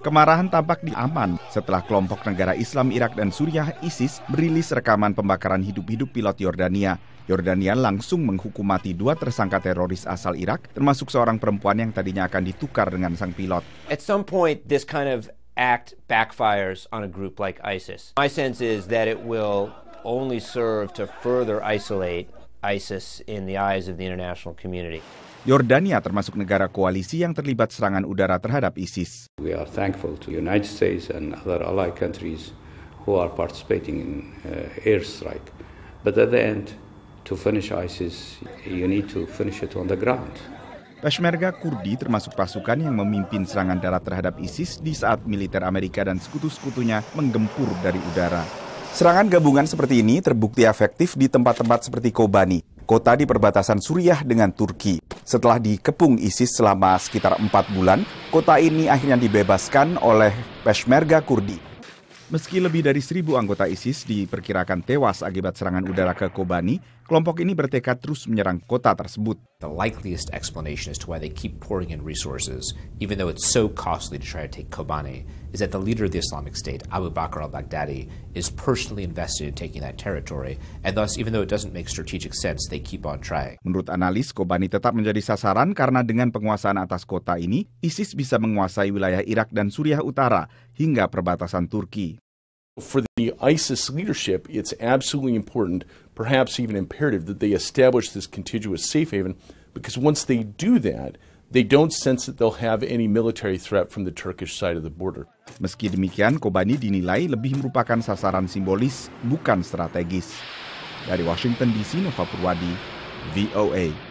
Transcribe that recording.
Kemarahan tampak diaman setelah kelompok negara Islam Irak dan Suriah ISIS merilis rekaman pembakaran hidup-hidup pilot Yordania. Yordania langsung menghukum mati dua tersangka teroris asal Irak, termasuk seorang perempuan yang tadinya akan ditukar dengan sang pilot. At some point, this kind of act backfires on a group like ISIS. My sense is that it will only serve to further isolate ISIS in the eyes of the international community. Yordania termasuk negara koalisi yang terlibat serangan udara terhadap ISIS. We are thankful to United States and other allied countries who are participating in uh, airstrike. But at the end, to finish ISIS, you need to finish it on the ground. Peshmerga Kurdi termasuk pasukan yang memimpin serangan darat terhadap ISIS di saat militer Amerika dan sekutu-sekutunya menggempur dari udara. Serangan gabungan seperti ini terbukti efektif di tempat-tempat seperti Kobani, kota di perbatasan Suriah dengan Turki. Setelah dikepung ISIS selama sekitar 4 bulan, kota ini akhirnya dibebaskan oleh Peshmerga Kurdi. Meski lebih dari seribu anggota ISIS diperkirakan tewas akibat serangan udara ke Kobani, Kelompok ini bertekad terus menyerang kota tersebut. The likeliest explanation as to why they keep pouring in resources, even though it's so costly to try to take Kobani, is that the leader of the Islamic State, Abu Bakr al-Baghdadi, is personally invested in taking that territory, and thus even though it doesn't make strategic sense, they keep on trying. Menurut analis, Kobani tetap menjadi sasaran karena dengan penguasaan atas kota ini, ISIS bisa menguasai wilayah Irak dan Suriah Utara hingga perbatasan Turki. for the ISIS leadership, it's absolutely important, perhaps even imperative, that they establish this contiguous safe haven because once they do that, they don't sense that they'll have any military threat from the Turkish side of the border. Meski demikian, Kobani dinilai lebih merupakan sasaran simbolis, bukan strategis. Dari Washington DC, Nova Purwadi, VOA.